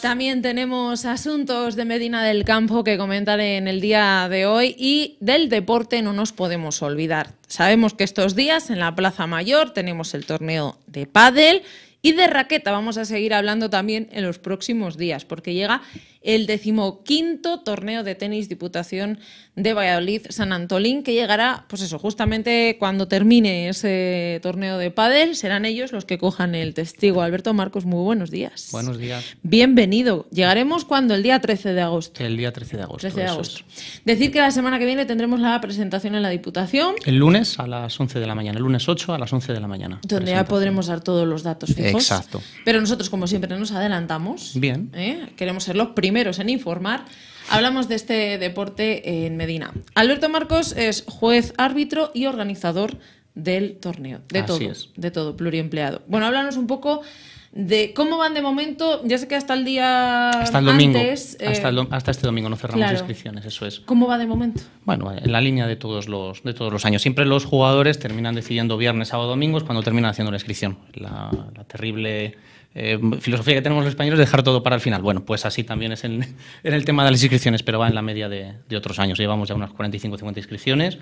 También tenemos asuntos de Medina del Campo que comentar en el día de hoy y del deporte no nos podemos olvidar. Sabemos que estos días en la Plaza Mayor tenemos el torneo de pádel y de raqueta vamos a seguir hablando también en los próximos días, porque llega el decimoquinto torneo de tenis Diputación de Valladolid San Antolín, que llegará, pues eso, justamente cuando termine ese torneo de pádel, serán ellos los que cojan el testigo. Alberto Marcos, muy buenos días. Buenos días. Bienvenido. Llegaremos cuando el día 13 de agosto. El día 13 de agosto. de agosto. Decir que la semana que viene tendremos la presentación en la Diputación. El lunes a las 11 de la mañana, el lunes 8 a las 11 de la mañana. Donde ya podremos dar todos los datos. Exacto. Pero nosotros, como siempre, nos adelantamos. Bien. ¿eh? Queremos ser los primeros en informar. Hablamos de este deporte en Medina. Alberto Marcos es juez, árbitro y organizador del torneo. De todo. De todo, pluriempleado. Bueno, háblanos un poco de cómo van de momento, ya sé que hasta el día hasta el domingo, eh, hasta, este domingo no cerramos inscripciones, eso es. ¿Cómo va de momento? Bueno, en la línea de todos los de todos los años. Siempre los jugadores terminan decidiendo viernes, sábado, domingo cuando terminan haciendo la inscripción. La, terrible eh, filosofía que tenemos los españoles de dejar todo para el final. Bueno, pues así también es en, el tema de las inscripciones, pero va en la media de, otros años. Llevamos ya unas 45 50 inscripciones,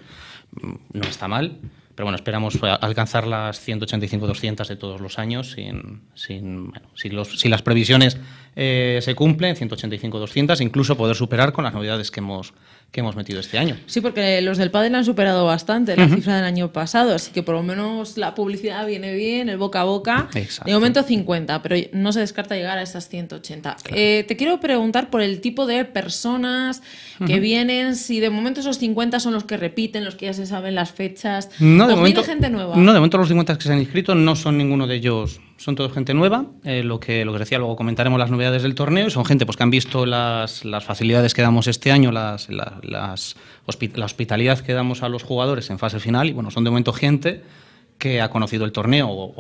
mm, no está mal. Pero bueno, esperamos eh, alcanzar las 185-200 de todos los años sin, sin, las previsiones eh, se cumplen, 185, 200, incluso poder superar con las novedades que hemos, que hemos metido este año. Sí, porque los del padre han superado bastante la cifra del año pasado, así que por lo menos la publicidad viene bien, el boca a boca. De momento 50, pero no se descarta llegar a esas 180. Eh, te quiero preguntar por el tipo de personas que vienen, si de momento esos 50 son los que repiten, los que ya se saben las fechas. No, de gente nueva. No, de momento los 50 que se han inscrito no son ninguno de ellos son todos gente nueva. Eh, lo, que, lo decía, luego comentaremos las novedades del torneo. Son gente pues, que han visto las, facilidades que damos este año, la hospitalidad que damos a los jugadores en fase final. Y bueno, son de momento gente que ha conocido el torneo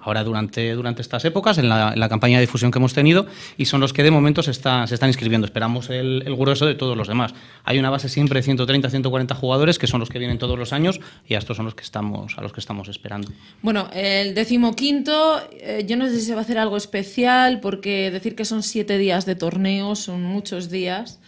ahora durante, durante estas épocas, en la, campaña de difusión que hemos tenido, y son los que de momento se, están inscribiendo. Esperamos el, grueso de todos los demás. Hay una base siempre de 130, 140 jugadores, que son los que vienen todos los años, y a estos son los que estamos, a los que estamos esperando. Bueno, el decimoquinto, eh, yo no sé si se va a hacer algo especial, porque decir que son siete días de torneo son muchos días,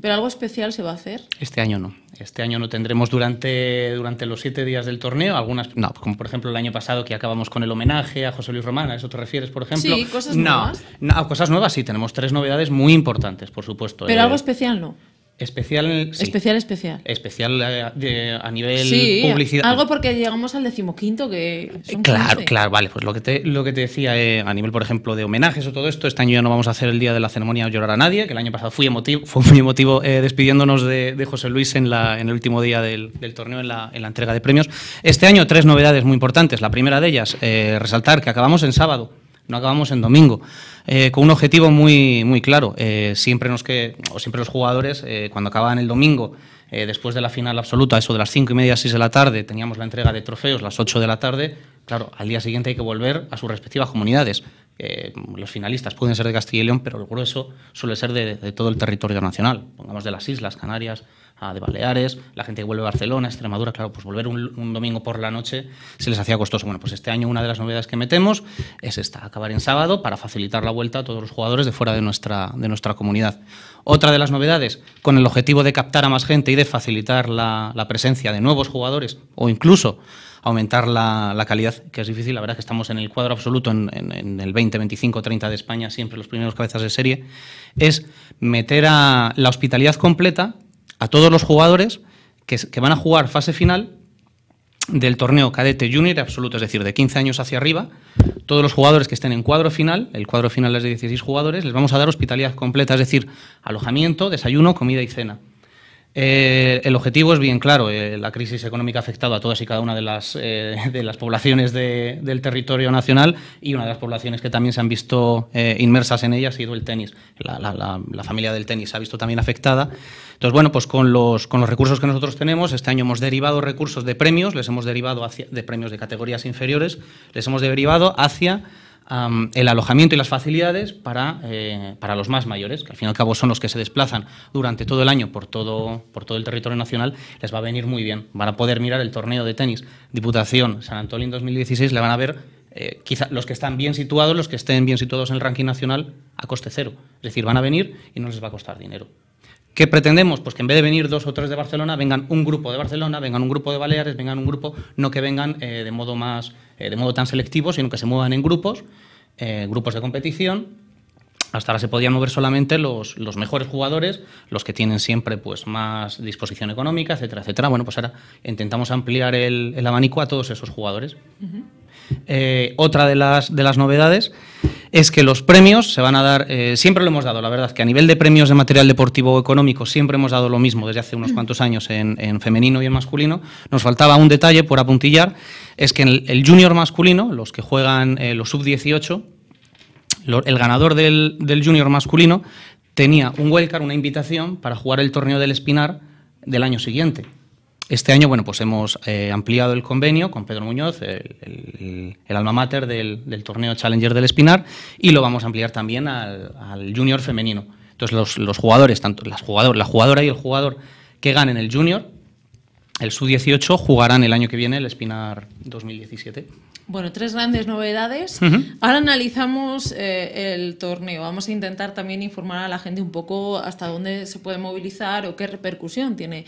pero algo especial se va a hacer. Este año no. Este año no tendremos durante, durante los siete días del torneo algunas, no, como por ejemplo el año pasado que acabamos con el homenaje a José Luis Román, ¿a eso te refieres, por ejemplo? Sí, cosas no, nuevas. No, cosas nuevas sí, tenemos tres novedades muy importantes, por supuesto. Pero eh, algo especial no. Especial, especial, especial. a, nivel sí, publicidad. Algo porque llegamos al decimoquinto, que Claro, claro, vale. Pues lo que te, lo que te decía, eh, a nivel, por ejemplo, de homenajes o todo esto, este año ya no vamos a hacer el día de la ceremonia Llorar a Nadie, que el año pasado emotivo, fue muy emotivo eh, despidiéndonos de, José Luis en, la, en el último día del, torneo, en la, entrega de premios. Este año, tres novedades muy importantes. La primera de ellas, eh, resaltar que acabamos en sábado no acabamos en domingo. Eh, con un objetivo muy, muy claro. Eh, siempre, nos que, o siempre los jugadores, eh, cuando acababan el domingo, después de la final absoluta, eso de las cinco y media, seis de la tarde, teníamos la entrega de trofeos, las ocho de la tarde. Claro, al día siguiente hay que volver a sus respectivas comunidades. los finalistas pueden ser de Castilla y León, pero el grueso suele ser de, de todo el territorio nacional, pongamos de las islas, Canarias, de Baleares, la gente que vuelve a Barcelona, Extremadura, claro, pues volver un, domingo por la noche se les hacía costoso. Bueno, pues este año una de las novedades que metemos es esta, acabar en sábado para facilitar la vuelta a todos los jugadores de fuera de nuestra, de nuestra comunidad. Otra de las novedades, con el objetivo de captar a más gente y de facilitar la, presencia de nuevos jugadores o incluso aumentar la, calidad, que es difícil. La verdad es que estamos en el cuadro absoluto, en, en, el 20, 25, 30 de España, siempre los primeros cabezas de serie, es meter a la hospitalidad completa a todos los jugadores que, van a jugar fase final del torneo cadete junior absoluto, es decir, de 15 años hacia arriba, todos los jugadores que estén en cuadro final, el cuadro final es de 16 jugadores, les vamos a dar hospitalidad completa, es decir, alojamiento, desayuno, comida y cena. Eh, el objetivo es bien claro. Eh, la crisis económica ha afectado a todas y cada una de las, eh, de las poblaciones del territorio nacional y una de las poblaciones que también se han visto inmersas en ella ha sido el tenis. La, familia del tenis se ha visto también afectada. Entonces, bueno, pues con los, con los recursos que nosotros tenemos, este año hemos derivado recursos de premios, les hemos derivado de premios de categorías inferiores, les hemos derivado hacia el alojamiento y las facilidades eh, para, los más mayores, que al fin y al cabo son los que se desplazan durante todo el año por todo, por todo el territorio nacional, les va a venir muy bien. Van a poder mirar el torneo de tenis Diputación San Antolín 2016, le van a ver eh, quizá los que están bien situados, los que estén bien situados en el ranking nacional, a coste cero. Es decir, van a venir y no les va a costar dinero. ¿Qué pretendemos? Pues que en vez de venir dos o tres de Barcelona, vengan un grupo de Barcelona, vengan un grupo de Baleares, vengan un grupo, no que vengan eh, de modo más, eh, de modo tan selectivo, sino que se muevan en grupos, eh, grupos de competición. Hasta ahora se podían mover solamente los, los, mejores jugadores, los que tienen siempre pues, más disposición económica, etcétera, etcétera. Bueno, pues ahora intentamos ampliar el, abanico a todos esos jugadores. Eh, otra de las, novedades es que los premios se van a dar, eh, siempre lo hemos dado, la verdad, que a nivel de premios de material deportivo económico siempre hemos dado lo mismo desde hace unos mm. cuantos años en, femenino y en masculino. Nos faltaba un detalle por apuntillar, es que en el, junior masculino, los que juegan eh, los sub-18, el ganador del, junior masculino tenía un welcome, una invitación para jugar el torneo del Espinar del año siguiente. Este año, bueno, pues hemos eh, ampliado el convenio con Pedro Muñoz, el, alma mater del, torneo Challenger del Espinar, y lo vamos a ampliar también al, junior femenino. Entonces, los, jugadores, tanto las la jugadora y el jugador que ganen el junior, el sub-18, jugarán el año que viene el Espinar 2017. Bueno, tres grandes novedades. Ahora analizamos eh, el torneo. Vamos a intentar también informar a la gente un poco hasta dónde se puede movilizar o qué repercusión tiene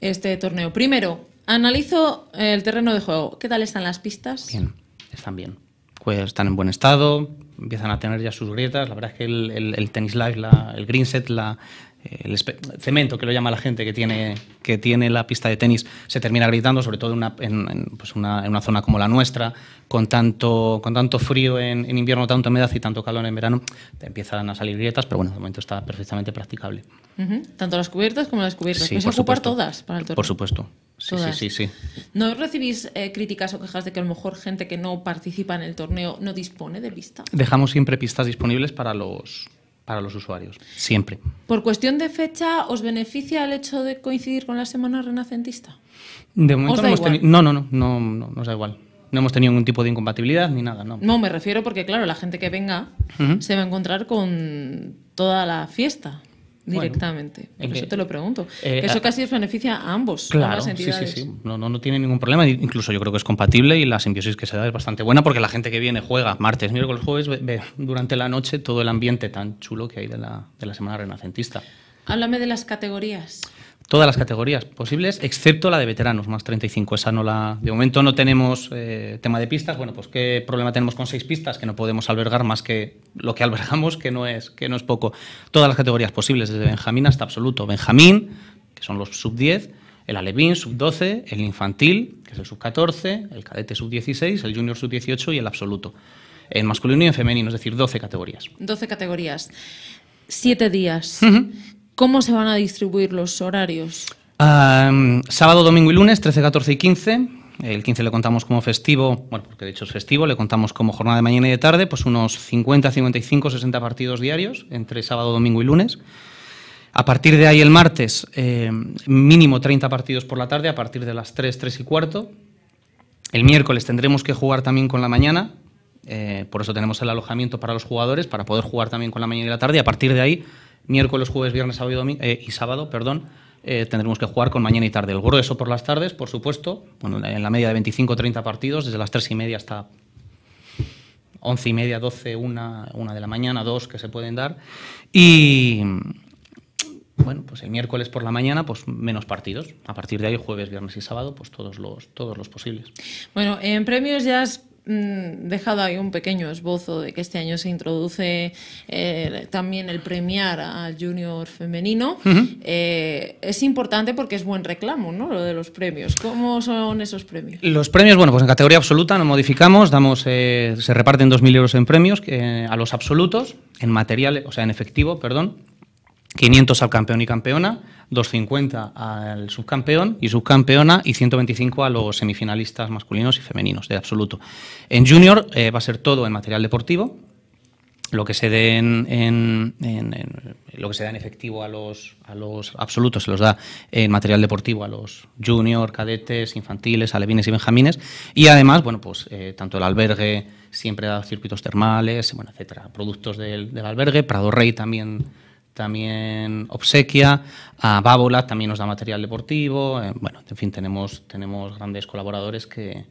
este torneo. Primero, analizo el terreno de juego. ¿Qué tal están las pistas? Bien, están bien. Pues están en buen estado, empiezan a tener ya sus grietas. La verdad es que el, tenis live, la, el green set, la, eh, el cemento que lo llama la gente que tiene, que tiene la pista de tenis se termina gritando, sobre todo en una, pues zona como la nuestra, con tanto, con tanto frío en, invierno, tanto humedad y tanto calor en verano, te empiezan a salir grietas, pero bueno, de momento está perfectamente practicable. Tanto las cubiertas como las cubiertas. Sí, por ocupar todas para el torneo? Por supuesto. Sí, sí, sí, ¿No recibís eh, críticas o quejas de que a lo mejor gente que no participa en el torneo no dispone de pista? Dejamos siempre pistas disponibles para los, para los usuarios, siempre. ¿Por cuestión de fecha os beneficia el hecho de coincidir con la Semana Renacentista? De momento no, hemos no, no, no, no, nos da igual. No hemos tenido ningún tipo de incompatibilidad ni nada, ¿no? No, me refiero porque, claro, la gente que venga se va a encontrar con toda la fiesta directamente. eso te lo pregunto. Eh, eso ah, casi os beneficia a ambos. Claro, sí, sí, sí. No, tiene ningún problema. Incluso yo creo que es compatible y la simbiosis que se da es bastante buena porque la gente que viene juega martes, miércoles, jueves, ve, ve durante la noche todo el ambiente tan chulo que hay de la, de la Semana Renacentista. Háblame de las categorías todas las categorías posibles, excepto la de veteranos, más 35. Esa no la. De momento no tenemos eh, tema de pistas. Bueno, pues qué problema tenemos con seis pistas, que no podemos albergar más que lo que albergamos, que no es, que no es poco. Todas las categorías posibles, desde Benjamín hasta absoluto. Benjamín, que son los sub 10, el alevín sub 12, el infantil, que es el sub 14, el cadete sub 16, el junior sub 18 y el absoluto. En masculino y en femenino, es decir, 12 categorías. 12 categorías. Siete días. ¿Cómo se van a distribuir los horarios? sábado, domingo y lunes, 13, 14 y 15. El 15 le contamos como festivo, bueno, porque de hecho es festivo, le contamos como jornada de mañana y de tarde, pues unos 50, 55, 60 partidos diarios entre sábado, domingo y lunes. A partir de ahí el martes, eh, mínimo 30 partidos por la tarde, a partir de las 3, 3 y cuarto. El miércoles tendremos que jugar también con la mañana, eh, por eso tenemos el alojamiento para los jugadores, para poder jugar también con la mañana y la tarde. a partir de ahí miércoles, jueves, viernes sábado y, eh, sábado, perdón, eh, tendremos que jugar con mañana y tarde. El grueso por las tardes, por supuesto, bueno, en la media de 25 30 partidos, desde las 3 y media hasta 11 y media, 12, 1, una de la mañana, 2 que se pueden dar. Y bueno, pues el miércoles por la mañana, pues menos partidos. A partir de ahí, jueves, viernes y sábado, pues todos los, todos los posibles. Bueno, en premios ya Mm, dejado ahí un pequeño esbozo de que este año se introduce eh, también el premiar al junior femenino. Eh, es importante porque es buen reclamo, ¿no? Lo de los premios. ¿Cómo son esos premios? Los premios, bueno, pues en categoría absoluta no modificamos, damos, eh, se reparten 2.000 euros en premios a los absolutos, en material, o sea, en efectivo, perdón. 500 al campeón y campeona, 250 al subcampeón y subcampeona y 125 a los semifinalistas masculinos y femeninos de absoluto. En junior eh, va a ser todo en material deportivo, lo que se en, lo que da en efectivo a los absolutos se los da en material deportivo a los junior, cadetes, infantiles, alevines y benjamines y además bueno pues eh, tanto el albergue siempre da circuitos termales bueno etcétera productos del, del albergue Prado Rey también también obsequia, a Bábola también nos da material deportivo, eh, bueno, en fin, tenemos, tenemos grandes colaboradores que,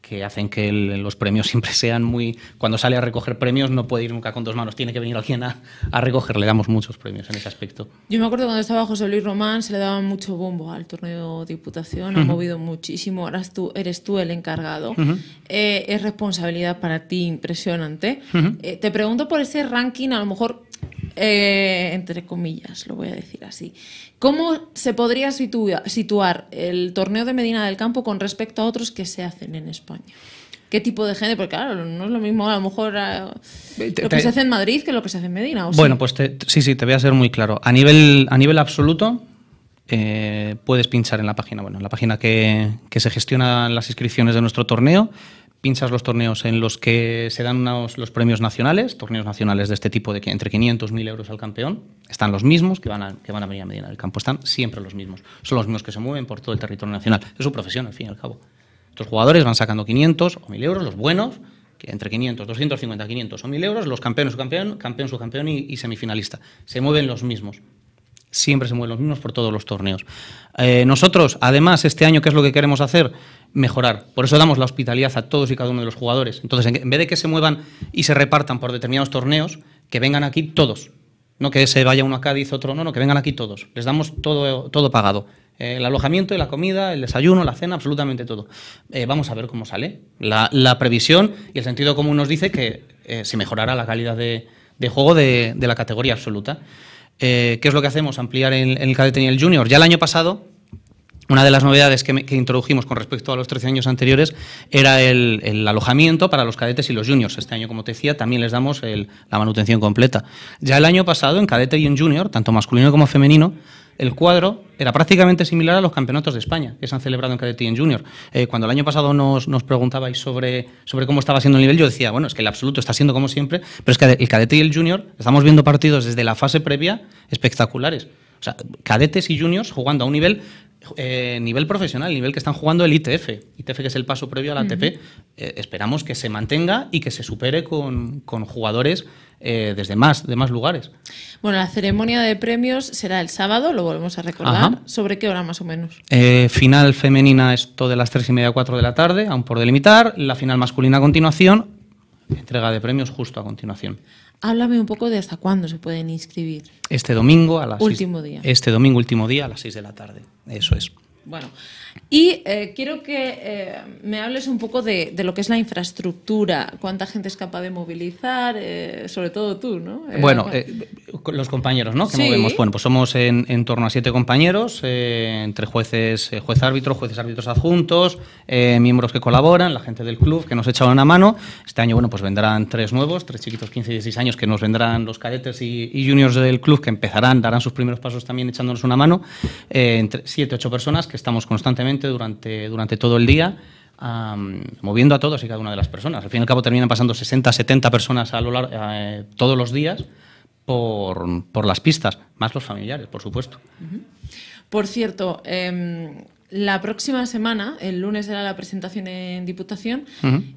que hacen que los premios siempre sean muy... Cuando sale a recoger premios no puede ir nunca con dos manos, tiene que venir alguien a, a recoger, le damos muchos premios en ese aspecto. Yo me acuerdo cuando estaba José Luis Román se le daba mucho bombo al torneo de Diputación, ha movido muchísimo, ahora tú, eres tú el encargado. Eh, es responsabilidad para ti impresionante. Eh, te pregunto por ese ranking, a lo mejor eh, entre comillas, lo voy a decir así. ¿Cómo se podría situar, el torneo de Medina del Campo con respecto a otros que se hacen en España? qué tipo de gente, porque claro, no es lo mismo a lo mejor eh, lo que se hace en Madrid que lo que se hace en Medina. bueno, pues sí, sí, te voy a ser muy claro. A nivel, a nivel absoluto, eh, puedes pinchar en la página, bueno, en la página que, que se gestionan las inscripciones de nuestro torneo, pinchas los torneos en los que se dan los premios nacionales, torneos nacionales de este tipo, de que entre 500 1.000 euros al campeón, están los mismos que van, a, que van a venir a Medina del Campo, están siempre los mismos. Son los mismos que se mueven por todo el territorio nacional. Es su profesión, al fin y al cabo. Estos jugadores van sacando 500 o 1.000 euros, los buenos, que entre 500, 250, 500 o 1.000 euros, los campeones, su campeón, campeón, su campeón y, y semifinalista. Se mueven los mismos siempre se mueven los mismos por todos los torneos. Eh, nosotros, además, este año, ¿qué es lo que queremos hacer? Mejorar. Por eso damos la hospitalidad a todos y cada uno de los jugadores. Entonces, en vez de que se muevan y se repartan por determinados torneos, que vengan aquí todos. No que se vaya uno a Cádiz, otro, no, no, que vengan aquí todos. Les damos todo, todo pagado. Eh, el alojamiento, la comida, el desayuno, la cena, absolutamente todo. Eh, vamos a ver cómo sale. La, previsión y el sentido común nos dice que se mejorará la calidad de, juego de la categoría absoluta eh, ¿qué es lo que hacemos? Ampliar en, el cadete y el junior. Ya el año pasado una de las novedades que, introdujimos con respecto a los 13 años anteriores era el, alojamiento para los cadetes y los juniors. Este año, como te decía, también les damos la manutención completa. Ya el año pasado, en cadete y en junior, tanto masculino como femenino, el cuadro era prácticamente similar a los campeonatos de España que se han celebrado en cadete y en junior. Eh, cuando el año pasado nos, preguntabais sobre, sobre cómo estaba siendo el nivel, yo decía, bueno, es que el absoluto está siendo como siempre, pero es que el cadete y el junior estamos viendo partidos desde la fase previa espectaculares. O sea, cadetes y juniors jugando a un nivel eh, nivel profesional, el nivel que están jugando el ITF, ITF que es el paso previo a la ATP, eh, esperamos que se mantenga y que se supere con, jugadores eh, desde más, de más lugares. Bueno, la ceremonia de premios será el sábado, lo volvemos a recordar. ¿Sobre qué hora más o menos? final femenina, esto de las 3 y media a 4 de la tarde, aún por delimitar. La final masculina a continuación, entrega de premios justo a continuación. Háblame un poco de hasta cuándo se pueden inscribir. Este domingo a último día. Este domingo último día a las 6 de la tarde. Eso es. Bueno, y eh, quiero que eh, me hables un poco de, lo que es la infraestructura, cuánta gente es capaz de movilizar, eh, sobre todo tú, ¿no? bueno, los compañeros, ¿no? Que sí. movemos. Bueno, pues somos en, torno a siete compañeros, entre jueces, juez árbitro, jueces árbitros adjuntos, miembros que colaboran, la gente del club que nos echaron una mano. Este año, bueno, pues vendrán tres nuevos, tres chiquitos 15 y 16 años que nos vendrán los cadetes y, juniors del club que empezarán, darán sus primeros pasos también echándonos una mano. entre siete, ocho personas que estamos constantemente durante, durante todo el día moviendo a todos y cada una de las personas. Al fin y al cabo terminan pasando 60, 70 personas a lo largo, eh, todos los días por, las pistas, más los familiares, por supuesto. Por cierto, em, la próxima semana, el lunes será la presentación en Diputación,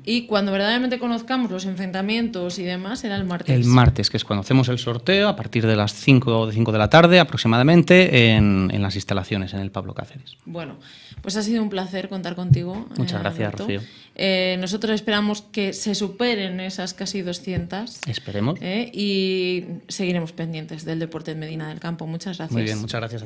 y cuando verdaderamente conozcamos los enfrentamientos y demás, será el martes. El martes, que es cuando hacemos el sorteo, a partir de las 5 o de 5 de la tarde aproximadamente, en, las instalaciones, en el Pablo Cáceres. Bueno, pues ha sido un placer contar contigo. Muchas gracias, eh, Rocío. Eh, nosotros esperamos que se superen esas casi 200. Esperemos. Eh, y seguiremos pendientes del deporte en Medina del Campo. Muchas gracias. Muy bien, muchas gracias a ti.